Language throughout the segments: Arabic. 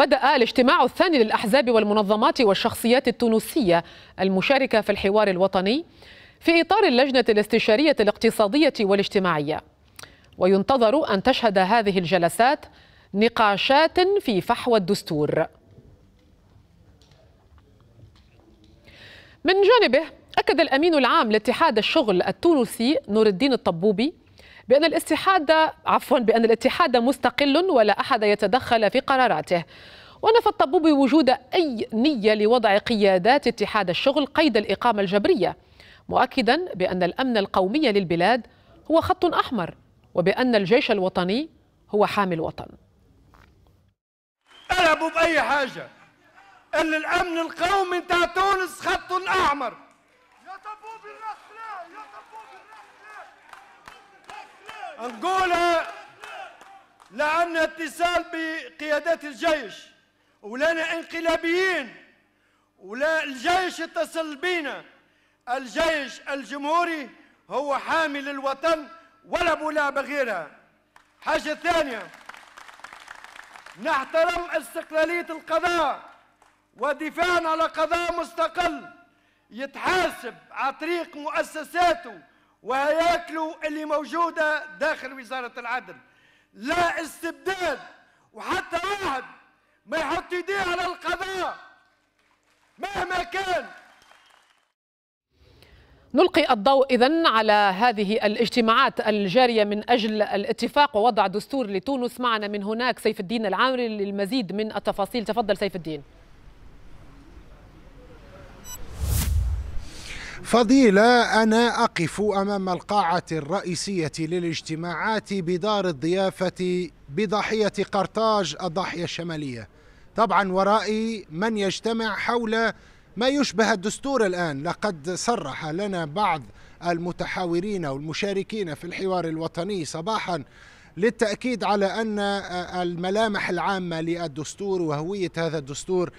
بدأ الاجتماع الثاني للأحزاب والمنظمات والشخصيات التونسية المشاركة في الحوار الوطني في إطار اللجنة الاستشارية الاقتصادية والاجتماعية وينتظر أن تشهد هذه الجلسات نقاشات في فحوى الدستور من جانبه أكد الأمين العام لاتحاد الشغل التونسي نور الدين الطبوبي بأن الاتحاد عفوا بأن الاتحاد مستقل ولا أحد يتدخل في قراراته ونفى الطبيب وجود أي نية لوضع قيادات اتحاد الشغل قيد الإقامة الجبرية مؤكدا بأن الأمن القومي للبلاد هو خط أحمر وبأن الجيش الوطني هو حامي الوطن ألعبوا بأي حاجة أن الأمن القومي تاع تونس خط أحمر يا طبوب يا طبوب نقولها لأن اتصال بقيادات الجيش ولنا انقلابيين ولا الجيش اتصل بينا الجيش الجمهوري هو حامل الوطن ولا ملاعبة غيرها حاجة ثانية نحترم استقلالية القضاء ودفاعا على قضاء مستقل يتحاسب على طريق مؤسساته وهياكله اللي موجودة داخل وزارة العدل لا استبداد وحتى واحد ما يحط يديه على القضاء مهما كان نلقي الضوء إذا على هذه الاجتماعات الجارية من أجل الاتفاق ووضع دستور لتونس معنا من هناك سيف الدين العامري للمزيد من التفاصيل تفضل سيف الدين فضيلة أنا أقف أمام القاعة الرئيسية للاجتماعات بدار الضيافة بضاحية قرطاج الضاحية الشمالية طبعا ورائي من يجتمع حول ما يشبه الدستور الآن لقد صرح لنا بعض المتحاورين والمشاركين في الحوار الوطني صباحا للتأكيد على أن الملامح العامة للدستور وهوية هذا الدستور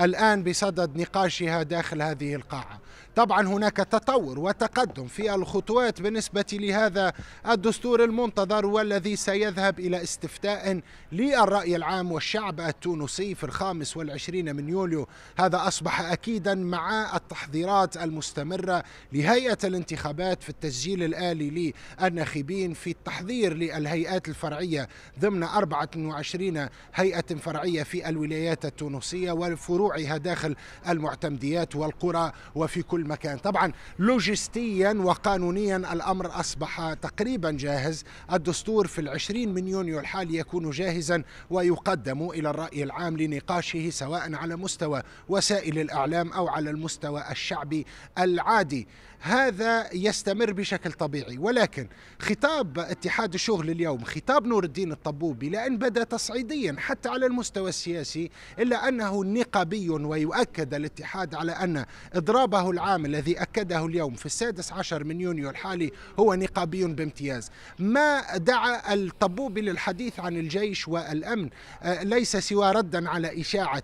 الآن بصدد نقاشها داخل هذه القاعة طبعا هناك تطور وتقدم في الخطوات بالنسبة لهذا الدستور المنتظر والذي سيذهب إلى استفتاء للرأي العام والشعب التونسي في الخامس والعشرين من يوليو هذا أصبح أكيدا مع التحضيرات المستمرة لهيئة الانتخابات في التسجيل الآلي للناخبين في التحضير للهيئات الفرعية ضمن 24 هيئة فرعية في الولايات التونسية وفروعها داخل المعتمديات والقرى وفي كل كل مكان طبعا لوجستيا وقانونيا الأمر أصبح تقريبا جاهز الدستور في العشرين من يونيو الحالي يكون جاهزا ويقدم إلى الرأي العام لنقاشه سواء على مستوى وسائل الإعلام أو على المستوى الشعبي العادي هذا يستمر بشكل طبيعي ولكن خطاب اتحاد الشغل اليوم خطاب نور الدين الطبوبي لأن بدا تصعيديا حتى على المستوى السياسي إلا أنه نقابي ويؤكد الاتحاد على أن إضرابه العام العام الذي أكده اليوم في السادس عشر من يونيو الحالي هو نقابي بامتياز ما دعا الطبوبي للحديث عن الجيش والأمن آه، ليس سوى ردا على إشاعة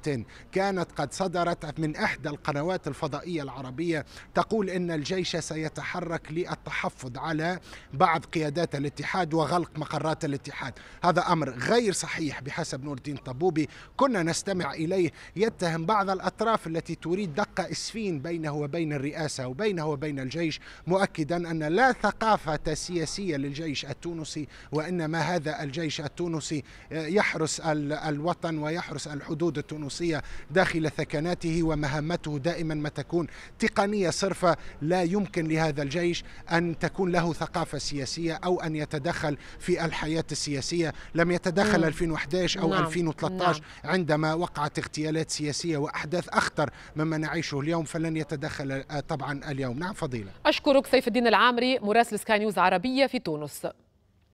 كانت قد صدرت من إحدى القنوات الفضائية العربية تقول إن الجيش سيتحرك للتحفظ على بعض قيادات الاتحاد وغلق مقرات الاتحاد هذا أمر غير صحيح بحسب نور الدين طبوبي كنا نستمع إليه يتهم بعض الأطراف التي تريد دق إسفين بينه وبين الرئاسة وبينه وبين الجيش مؤكدا أن لا ثقافة سياسية للجيش التونسي وإنما هذا الجيش التونسي آه، يحرس الوطن ويحرس الحدود التونسية داخل ثكناته ومهمته دائما ما تكون تقنية صرفة لا يمكن لهذا الجيش أن تكون له ثقافة سياسية أو أن يتدخل في الحياة السياسية لم يتدخل مم. 2011 أو نعم. 2013 نعم. عندما وقعت اغتيالات سياسية وأحداث أخطر مما نعيشه اليوم فلن يتدخل آه، طبعا اليوم نعم فضيلة أشكرك سيف الدين العامري مراسل سكاي نيوز عربية في تونس